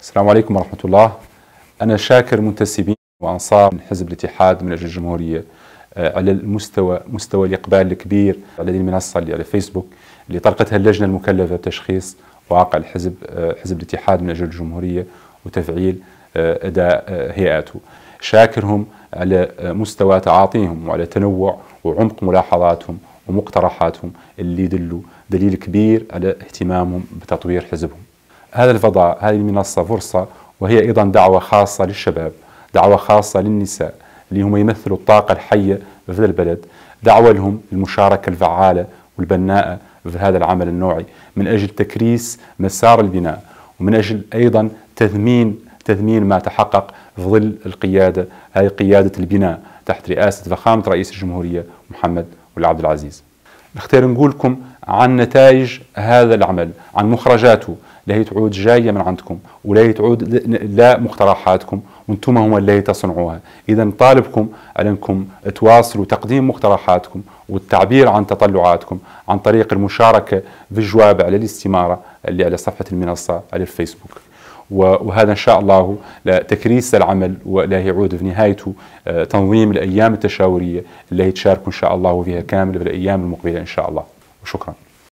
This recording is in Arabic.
السلام عليكم ورحمة الله أنا شاكر منتسبين وأنصار من حزب الاتحاد من أجل الجمهورية آه، على المستوى مستوى الإقبال الكبير على المنصة اللي على فيسبوك اللي طرقتها اللجنة المكلفة بتشخيص واقع الحزب آه، حزب الاتحاد من أجل الجمهورية وتفعيل آه، أداء هيئاته شاكرهم على مستوى تعاطيهم وعلى تنوع وعمق ملاحظاتهم ومقترحاتهم اللي يدلوا دليل كبير على اهتمامهم بتطوير حزبهم هذا الفضاء هذه المنصة فرصة وهي أيضا دعوة خاصة للشباب دعوة خاصة للنساء اللي هم يمثلوا الطاقة الحية في البلد دعوة لهم المشاركة الفعالة والبناءة في هذا العمل النوعي من أجل تكريس مسار البناء ومن أجل أيضا تثمين تثمين ما تحقق في ظل القيادة هذه قيادة البناء تحت رئاسة فخامة رئيس الجمهورية محمد والعبد العزيز نختار نقول لكم عن نتائج هذا العمل عن مخرجاته لا هي تعود جاية من عندكم ولا هي تعود لا مقترحاتكم وانتم هم اللي تصنعوها إذا طالبكم على أنكم تواصلوا تقديم مقترحاتكم والتعبير عن تطلعاتكم عن طريق المشاركة في الجواب على الاستمارة اللي على صفحة المنصة على الفيسبوك وهذا إن شاء الله لتكريس العمل ولا يعود في نهايته آه، تنظيم الأيام التشاورية اللي تشاركوا إن شاء الله فيها كامل الأيام المقبلة إن شاء الله وشكرا